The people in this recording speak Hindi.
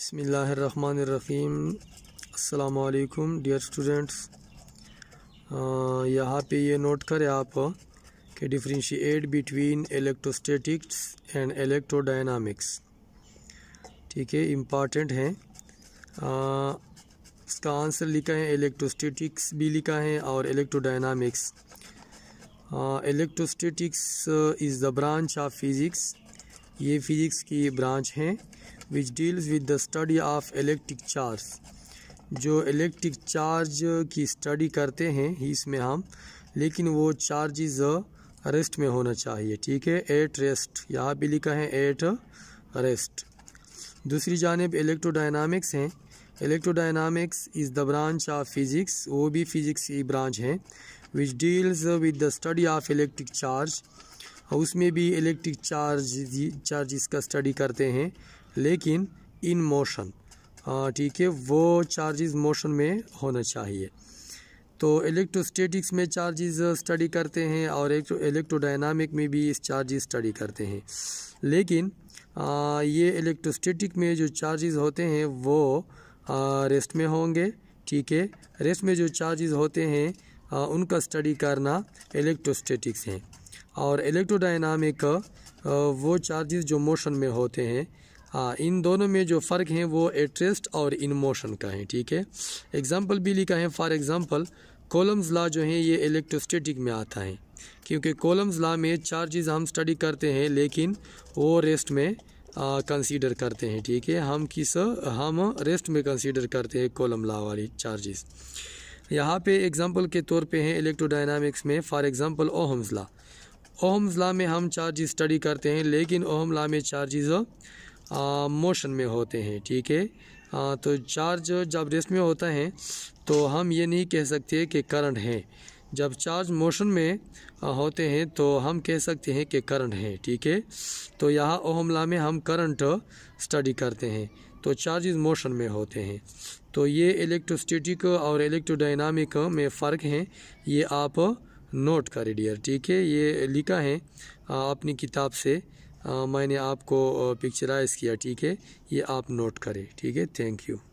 बसमीम अल्लाम डियर स्टूडेंट्स यहाँ पे ये नोट करें आप uh, कि differentiate between electrostatics and electrodynamics ठीक है इम्पॉर्टेंट हैं इसका आंसर लिखा है इलेक्ट्रोस्टेटिक्स भी लिखा है और electrodynamics electrostatics is the branch of physics ये फिज़िक्स की ब्रांच है which deals with the study of electric charge जो इलेक्ट्रिक चार्ज की स्टडी करते हैं इसमें हम लेकिन वो चार्जिज रेस्ट में होना चाहिए ठीक है एट रेस्ट यहाँ भी लिखा है एट रेस्ट दूसरी जानब इलेक्ट्रोडाइनामिक्स हैं electrodynamics is the branch of physics वो भी फिज़िक्स की ब्रांच है which deals with the study of electric charge उसमें भी इलेक्ट्रिक चार्ज चार्जिस का स्टडी करते हैं लेकिन इन मोशन ठीक है वो चार्जेस मोशन में होना चाहिए तो इलेक्ट्रोस्टैटिक्स में चार्जेस स्टडी करते हैं और एक इलेक्ट्रोडायनामिक में भी इस चार्जेस स्टडी करते हैं लेकिन आ, ये इलेक्ट्रोस्टैटिक में जो चार्जेस होते हैं वो आ, रेस्ट में होंगे ठीक है रेस्ट में जो चार्जेस होते हैं आ, उनका स्टडी करना इलेक्ट्रोस्टैटिक्स है और इलेक्ट्रोडायनामिक वो चार्जेस जो मोशन में होते हैं हाँ इन दोनों में जो फ़र्क है वो एट्रेस्ट और इनमोशन का है ठीक है एग्ज़ाम्पल भी लिखा है फॉर एग्ज़ाम्पल कोलम्स ला जो है ये इलेक्ट्रोस्टेटिक में आता है क्योंकि कोलम्स ला में चार चीज़ हम स्टडी करते हैं लेकिन वो रेस्ट में कंसीडर करते हैं ठीक है हम किस हम रेस्ट में कंसीडर करते हैं कोलम ला वाली चार्जेस यहाँ पे एग्जांपल के तौर पे हैं इलेक्ट्रोडाइनमिक्स में for example Ohm's law Ohm's law में हम चार्जेस स्टडी करते हैं लेकिन ओहम ला में चार्जेस मोशन में होते हैं ठीक है आ, तो चार्ज जब रेस्ट में होता है तो हम ये नहीं कह सकते कि करंट है जब चार्ज मोशन में होते हैं तो हम कह सकते हैं कि करंट है ठीक है तो यहाँ ओहमला में हम करंट स्टडी करते हैं तो इज मोशन में होते हैं तो ये इलेक्ट्रोस्टेटिक और इलेक्ट्रोडाइनामिक में फ़र्क है ये आप नोट करें डियर ठीक है ये लिखा है अपनी किताब से मैंने आपको पिक्चराइज़ किया ठीक है ये आप नोट करें ठीक है थैंक यू